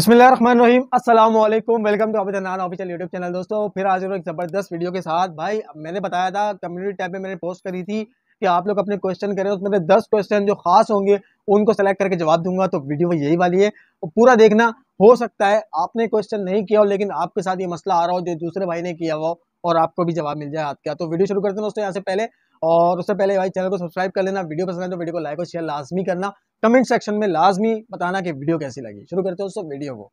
बसमीम अल्लाम welcome to अभी नान ऑफिशियल यूट्यूब चैनल दोस्तों फिर आज एक ज़बरदस्त वीडियो के साथ भाई मैंने बताया था कम्युनिटी टैब में मैंने पोस्ट करी थी कि आप लोग अपने क्वेश्चन करें उसमें से दस क्वेश्चन जो खास होंगे उनको सेलेक्ट करके जवाब दूंगा तो वीडियो यही वाली है और पूरा देखना हो सकता है आपने क्वेश्चन नहीं किया हो लेकिन आपके साथ ये मसला आ रहा हो जो दूसरे भाई ने किया हो और आपको भी जवाब मिल जाए हाथ क्या तो वीडियो शुरू करते हैं दोस्तों यहाँ से पहले और उससे पहले भाई चैनल को सब्सक्राइब कर लेना वीडियो पसंद है तो वीडियो को लाइक और शेयर लाजमी करना कमेंट सेक्शन में लाजमी बताना कि वीडियो कैसी लगी शुरू करते हो दोस्तों वीडियो को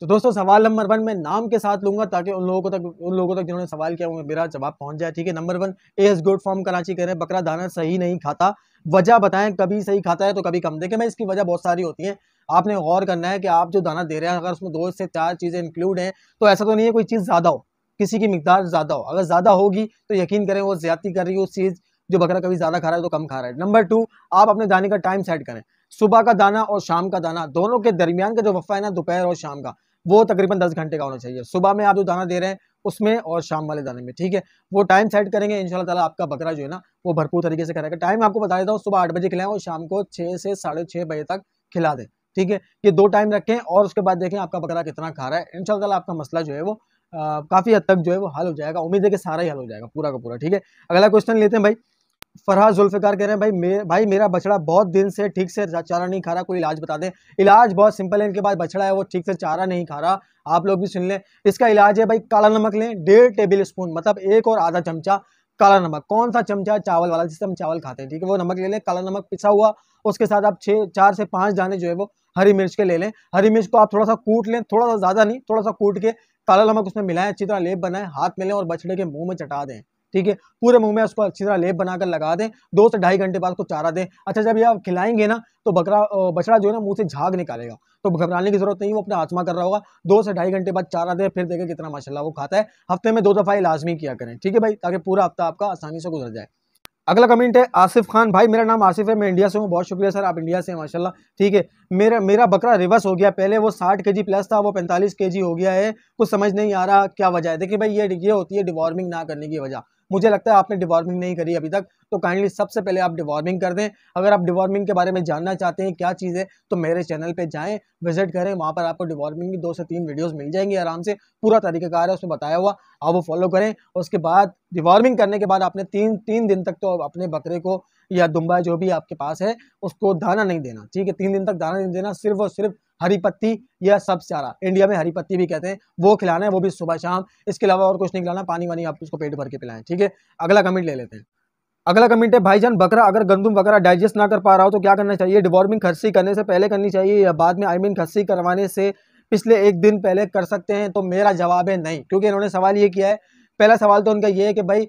तो दोस्तों सवाल नंबर वन मैं नाम के साथ लूंगा ताकि उन लोगों तक उन लोगों तक जिन्होंने सवाल किया वो मेरा जवाब पहुंच जाए ठीक है number one as good form Karachi कह रहे हैं बकरा दाना सही नहीं खाता वजह बताएं कभी सही खाता है तो कभी कम देखें मैं इसकी वजह बहुत सारी होती है आपने गौर करना है कि आप जो दाना दे रहे हैं अगर उसमें दो से चार चीज़ें इंक्लूड हैं तो ऐसा तो नहीं है कोई चीज़ ज़्यादा हो किसी की मकदार ज़्यादा हो अगर ज़्यादा होगी तो यकीन करें वो ज़्यादा कर रही है उस चीज़ जो बकरा कभी ज़्यादा खा रहा है तो कम खा रहा है नंबर टू आप अपने दाने का टाइम सेट करें सुबह का दाना और शाम का दाना दोनों के दरमियान का जो वफ़ा है ना दोपहर और शाम का वो तकरीबन दस घंटे का होना चाहिए सुबह में आप जो दाना दे रहे हैं उसमें और शाम वाले दाने में ठीक है वो टाइम सेट करेंगे इनशाला ताला आपका बकरा जो है ना वो भरपूर तरीके से करेगा टाइम आपको बता देता हूँ सुबह आठ बजे खिलाएं और शाम को छः से साढ़े छः बजे तक खिला दें ठीक है ये दो टाइम रखें और उसके बाद देखें आपका बकरा कितना खा रहा है इनशाला आपका मसला जो है वो काफ़ी हद तक जो है वो हल हो जाएगा उम्मीद है कि सारा ही हल हो जाएगा पूरा का पूरा ठीक है अगला क्वेश्चन लेते हैं भाई फरहा जुल्फ़िकार कह रहे हैं भाई मे भाई मेरा बछड़ा बहुत दिन से ठीक से चारा नहीं खा रहा कोई इलाज बता दें इलाज बहुत सिंपल है इनके पास बछड़ा है वो ठीक से चारा नहीं खा रहा आप लोग भी सुन लें इसका इलाज है भाई काला नमक लें डेढ़ टेबल स्पून मतलब एक और आधा चमचा काला नमक कौन सा चमचा चावल वाला जिससे हम चावल खाते हैं ठीक है वो नमक ले लें काला नमक पिसा हुआ उसके साथ आप छः चार से पाँच दाने जो है वो हरी मिर्च के ले लें हरी मिर्च को आप थोड़ा सा कूट लें थोड़ा सा ज़्यादा नहीं थोड़ा सा कूट के काला नमक उसमें मिलाएं अच्छी तरह लेप बनाएं हाथ में लें और बछड़े के मुंह में चटा दें ठीक है पूरे मुंह में उसको अच्छी तरह लेप बनाकर लगा दें दो से ढाई घंटे बाद उसको चारा दें अच्छा जब ये आप खिलाएंगे ना तो बकरा बछड़ा जो है ना मुंह से झाग निकालेगा तो घबराने की जरूरत नहीं वो अपना आत्मा कर रहा होगा दो से ढाई घंटे बाद चारा दें फिर देखें कितना माशाला वो खाता है हफ्ते में दो दफ़ा ही लाजमी किया करें ठीक है भाई ताकि पूरा हफ्ता आपका आसानी से गुजर जाए अगला कमेंट है आसिफ खान भाई मेरा नाम आसिफ है मैं इंडिया से हूँ बहुत शुक्रिया सर आप इंडिया से हैं माशाल्लाह ठीक है मेरा मेरा बकरा रिवर्स हो गया पहले वो 60 केजी प्लस था वो 45 केजी हो गया है कुछ समझ नहीं आ रहा क्या वजह है देखिए भाई ये ये होती है डिवॉर्मिंग ना करने की वजह मुझे लगता है आपने डिवॉर्मिंग नहीं करी अभी तक तो काइंडली सबसे पहले आप डिवॉर्मिंग कर दें अगर आप डिवॉर्मिंग के बारे में जानना चाहते हैं क्या चीज़ है तो मेरे चैनल पर जाएँ विजिट करें वहाँ पर आपको डिवॉर्मिंग की दो से तीन वीडियोज़ मिल जाएंगी आराम से पूरा तरीकाकार है उसमें बताया हुआ आप वो फॉलो करें उसके बाद डिवॉर्मिंग करने के बाद आपने तीन तीन दिन तक तो अपने बकरे को या दुम्बा जो भी आपके पास है उसको दाना नहीं देना ठीक है तीन दिन तक दाना नहीं देना सिर्फ और सिर्फ हरी पत्ती या सब चारा इंडिया में हरी पत्ती भी कहते हैं वो खिलाना है वो भी सुबह शाम इसके अलावा और कुछ नहीं खिलाना पानी वानी आप उसको पेट भर के पिलाएं ठीक है अगला कमेंट ले लेते हैं अगला कमेंट है भाईजान बकरा अगर गंदुम वगैरह डाइजेस्ट ना कर पा रहा हो तो क्या करना चाहिए डिवॉर्मिंग खस्सी करने से पहले करनी चाहिए या बाद में आई मीन खस्सी करवाने से पिछले एक दिन पहले कर सकते हैं तो मेरा जवाब है नहीं क्योंकि इन्होंने सवाल ये किया है पहला सवाल तो उनका ये है कि भाई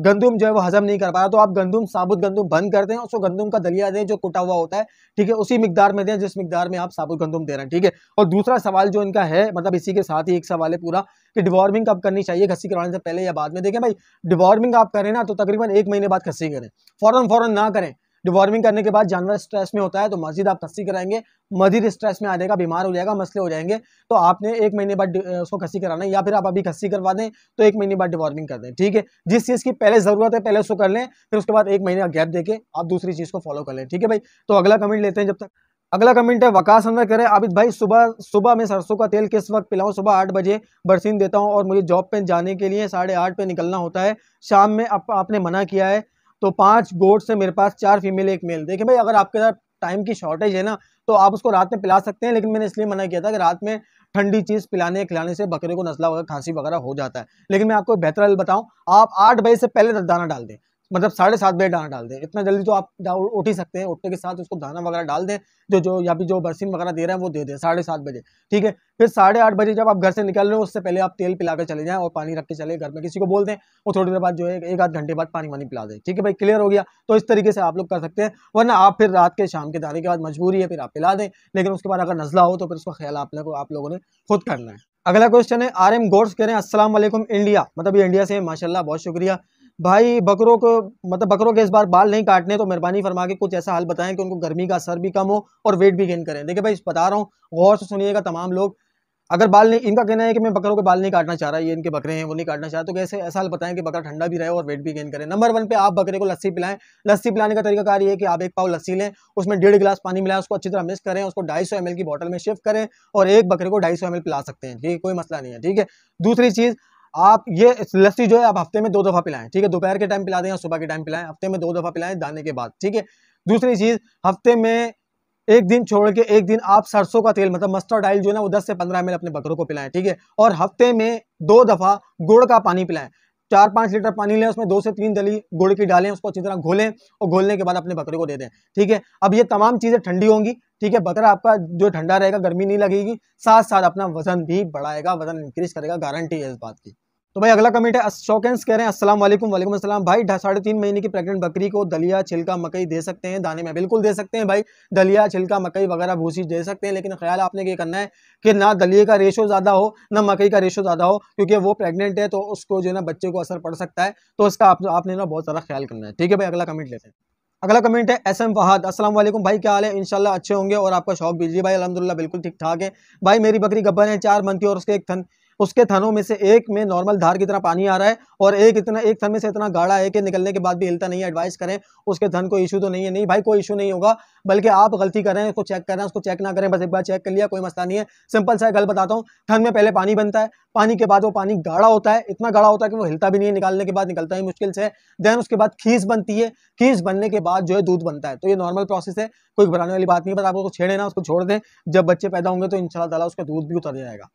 गंदुम जो है वो हजम नहीं कर पा रहा तो आप गंदुम साबुत गंदुम बंद कर दें उसको गंदुम का दलिया दें जो कुटा हुआ होता है ठीक है उसी मिकदार में दें जिस मिकदार में आप साबुत गंदुम दे रहे हैं ठीक है और दूसरा सवाल जो इनका है मतलब इसी के साथ ही एक सवाल है पूरा कि डिवॉर्मिंग कब करनी चाहिए खस्सी करवाने से पहले या बाद में देखें भाई डिवॉर्मिंग आप करें ना तो तकरीबन एक महीने बाद खस्सी करें फ़ौरन फ़ौरन ना करें डिवॉर्मिंग करने के बाद जानवर स्ट्रेस में होता है तो मजीद आप खस्सी कराएंगे मजीद स्ट्रेस में आ जाएगा बीमार हो जाएगा मसले हो जाएंगे तो आपने एक महीने बाद उसको खस्सी कराना है या फिर आप अभी खस्सी करवा दें तो एक महीने बाद डिवॉर्मिंग कर दें ठीक है जिस चीज़ की पहले ज़रूरत है पहले उसको कर लें फिर उसके बाद एक महीने का गैप देकर आप दूसरी चीज़ को फॉलो कर लें ठीक है भाई तो अगला कमेंट लेते हैं जब तक अगला कमेंट है वकास अंदर करें आबिद भाई सुबह सुबह मैं सरसों का तेल किस वक्त पिलाऊं सुबह आठ बजे बरसीन देता हूं और मुझे जॉब पे जाने के लिए साढ़े आठ पे निकलना होता है शाम में आप, आपने मना किया है तो पांच गोट्स है मेरे पास चार फीमेल एक मेल देखिए भाई अगर आपके साथ टाइम की शॉर्टेज है ना तो आप उसको रात में पिला सकते हैं लेकिन मैंने इसलिए मना किया था कि रात में ठंडी चीज़ पिलाने खिलाने से बकरे को नस्ला वगैरह खांसी वगैरह हो जाता है लेकिन मैं आपको बेहतर बताऊँ आप आठ बजे से पहले दाना डाल दें मतलब साढ़े सात बजे दाना डाल दें इतना जल्दी तो आप उठ ही सकते हैं उठने के साथ उसको दाना वगैरह डाल दें जो जो या भी जो बरसीम वगैरह दे रहे हैं वो दे दें साढ़े सात बजे ठीक है फिर साढ़े आठ बजे जब आप घर से निकल रहे हो उससे पहले आप तेल पिला कर चले जाएँ और पानी रख के चले घर में किसी को बोल दें और थोड़ी देर बाद जो है एक आध घंटे बाद पानी वानी पिला दें ठीक है भाई क्लियर हो गया तो इस तरीके से आप लोग कर सकते हैं वरना आप फिर रात के शाम के दाने के बाद मजबूरी है फिर आप पिला दें लेकिन उसके बाद अगर नजला हो तो फिर उसका ख्याल आप लोगों आप लोगों ने खुद करना है अगला क्वेश्चन है आर एम गोड्स कह रहे हैं असलम इंडिया मतलब ये इंडिया से है माशाल्लाह बहुत शुक्रिया भाई बकरों को मतलब बकरों के इस बार बाल नहीं काटने तो मेहरबानी फरमा के कुछ ऐसा हाल बताएं कि उनको गर्मी का असर भी कम हो और वेट भी गेन करें देखिए भाई बता रहा हूँ गौर से सुनिएगा तमाम लोग अगर बाल नहीं इनका कहना है कि मैं बकरों के बाल नहीं काटना चाह रहा ये इनके बकरे हैं वो नहीं काटना चाह रहा तो कैसे ऐसा हाल बताएं कि बकरा ठंडा भी रहे और वेट भी गेन करें नंबर वन पे आप बकरे को लस्सी पिलाएं लस्सी पिलाने का तरीका कार ये है कि आप एक पाव लस्सी लें उसमें डेढ़ गिलास पानी मिलाएं उसको अच्छी तरह मिक्स करें उसको ढाई सौ की बॉटल में शिफ्ट करें और एक बकरे को ढाई सौ पिला सकते हैं ठीक है कोई मसला नहीं है ठीक है दूसरी चीज़ आप ये लस्सी जो है आप हफ्ते में दो दफ़ा पिलाएं ठीक है दोपहर के टाइम पिला दें या सुबह के टाइम पिलाएं हफ्ते में दो दफ़ा पिलाएं दाने के बाद ठीक है दूसरी चीज़ हफ्ते में एक दिन छोड़ के एक दिन आप सरसों का तेल मतलब मस्टर्ड ऑयल जो है ना वो 10 से 15 एम अपने बकरों को पिलाएं ठीक है और हफ्ते में दो दफ़ा गुड़ का पानी पिलाएं चार पाँच लीटर पानी लें उसमें दो से तीन दली गुड़ की डालें उसको अच्छी तरह घोलें और घोलने के बाद अपने बकरे को दे दें ठीक है अब ये तमाम चीज़ें ठंडी होंगी ठीक है बकरा आपका जो ठंडा रहेगा गर्मी नहीं लगेगी साथ साथ अपना वजन भी बढ़ाएगा वजन इंक्रीज करेगा गारंटी है इस बात की तो भाई अगला कमेंट है शौकेंस कह रहे हैं अस्सलाम वालेकुम वालेकुम अस्सलाम भाई साढ़े तीन महीने की प्रेग्नेंट बकरी को दलिया छिलका मकई दे सकते हैं दाने में बिल्कुल दे सकते हैं भाई दलिया छिलका मकई वगैरह भूसी दे सकते हैं लेकिन ख्याल आपने ये करना है कि ना दलिए का रेशो ज़्यादा हो ना मकई का रेशो ज़्यादा हो क्योंकि वो प्रेगनेंट है तो उसको जो है ना बच्चे को असर पड़ सकता है तो उसका आप, आपने ना बहुत सारा ख्याल करना है ठीक है भाई अगला कमेंट लेते हैं अगला कमेंट है एस एम फहाद असलम भाई क्या हाल है इनशाला अच्छे होंगे और आपका शौक बिजली भाई अलहमदिल्ला बिल्कुल ठीक ठाक है भाई मेरी बकरी गब्बर है चार मंथ की और उसके एक थन उसके थनों में से एक में नॉर्मल धार की तरह पानी आ रहा है और एक इतना एक थन में से इतना गाढ़ा है कि निकलने के बाद भी हिलता नहीं है एडवाइस करें उसके थन को इशू तो नहीं है नहीं भाई कोई इशू नहीं होगा बल्कि आप गलती करें उसको चेक करें उसको चेक ना करें बस एक बार चेक कर लिया कोई मसला नहीं है सिंपल सा गल बताता हूँ थन में पहले पानी बनता है पानी के बाद वो पानी गाढ़ा होता है इतना गाढ़ा होता है कि वो हिलता भी नहीं है निकालने के बाद निकलता ही मुश्किल से देन उसके बाद खीस बनती है खीस बनने के बाद जो है दूध बनता है तो ये नॉर्मल प्रोसेस है कोई घबराने वाली बात नहीं है बस आप उसको छेड़े ना उसको छोड़ दें जब बच्चे पैदा होंगे तो इन ताला उसका दूध भी उतर जाएगा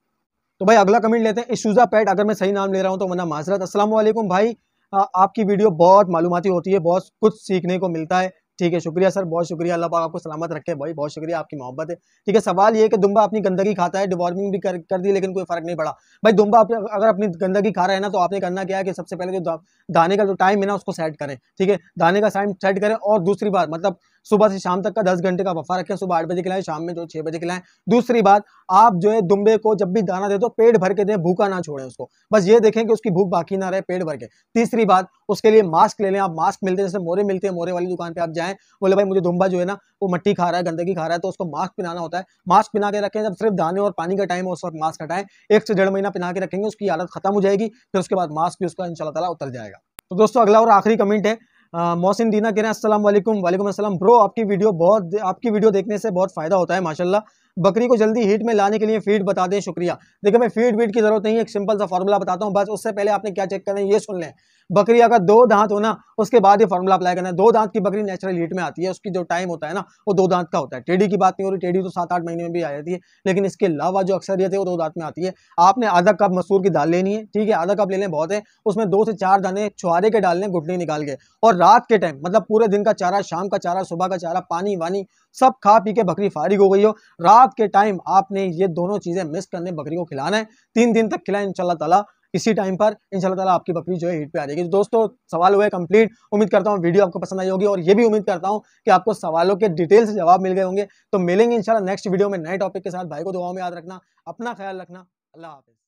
तो भाई अगला कमेंट लेते हैं इशूज़ा पैट अगर मैं सही नाम ले रहा हूँ तो मना माजरत असलम भाई आपकी वीडियो बहुत मालूमती होती है बहुत कुछ सीखने को मिलता है ठीक है शुक्रिया सर बहुत शुक्रिया अल्लाह पाक आपको सलामत रखे भाई बहुत शुक्रिया आपकी मोहब्बत है ठीक है सवाल ये है कि दुम्बा अपनी गंदगी खाता है डिवॉर्मिंग भी कर कर दी लेकिन कोई फर्क नहीं पड़ा भाई दुम्बा आप अगर अपनी गंदगी खा रहा है ना तो आपने करना क्या है कि सबसे पहले जो दाने का जो टाइम है ना उसको सेट करें ठीक है दाने का टाइम सेट करें और दूसरी बात मतलब सुबह से शाम तक का दस घंटे का वफा रखें सुबह आठ बजे खिलाएं शाम में जो छह बजे खिलाएं दूसरी बात आप जो है दुम्बे को जब भी दाना दे दो पेट भर के दें भूखा ना छोड़ें उसको बस ये देखें कि उसकी भूख बाकी ना रहे पेट भर के तीसरी बात उसके लिए मास्क ले लें आप मास्क मिलते हैं जैसे मोरे मिलते हैं मोरे वाली दुकान पर आप जाए बोले भाई मुझे दुम्बा जो है ना वो मट्टी खा रहा है गंदगी खा रहा है तो उसको मास्क पिनाना होता है मास्क पिना के रखें जब सिर्फ दाने और पानी का टाइम हो उस वक्त मास्क हटाएं एक से डेढ़ महीना पिना के रखेंगे उसकी आदत खत्म हो जाएगी फिर उसके बाद मास्क भी उसका इन उतर जाएगा तो दोस्तों अगला और आखिरी कमेंट है मोहसिन दीना कह रहे हैं असलम वालेकुम वालेकुम असलम ब्रो आपकी वीडियो बहुत आपकी वीडियो देखने से बहुत फ़ायदा होता है माशाल्लाह बकरी को जल्दी हीट में लाने के लिए फीड बता दें शुक्रिया देखिए मैं फीड वीड की ज़रूरत नहीं है एक सिंपल सा फॉर्मूला बताता हूँ बस उससे पहले आपने क्या चेक करना है ये सुन लें बकरिया का दो दांत होना उसके बाद ये फार्मूला अप्लाई करना है दो दांत की बकरी नेचुरल हीट में आती है उसकी जो टाइम होता है ना वो दो दांत का होता है टेडी की बात नहीं हो रही टेडी तो सात आठ महीने में भी आ जाती है लेकिन इसके अलावा जो अक्सरियत है वो दो दांत में आती है आपने आधा कप मसूर की दाल लेनी है ठीक है आधा कप लेने बहुत है उसमें दो से चार दाने छुहारे के डालने घुटने निकाल के और रात के टाइम मतलब पूरे दिन का चारा शाम का चारा सुबह का चारा पानी वानी सब खा पी के बकरी फारिग हो गई हो रात के टाइम आपने ये दोनों चीज़ें मिस करने बकरी को खिलाना है तीन दिन तक खिलाएं इन ताला किसी टाइम पर इन आपकी बकरी जो है हिट पे आ जाएगी तो दोस्तों सवाल हुए कंप्लीट उम्मीद करता हूँ वीडियो आपको पसंद आई होगी और ये भी उम्मीद करता हूँ कि आपको सवालों के डिटेल से जवाब मिल गए होंगे तो मिलेंगे इन नेक्स्ट वीडियो में नए टॉपिक के साथ भाई को दुआओं में याद रखना अपना ख्याल रखना अल्लाह हाफिज़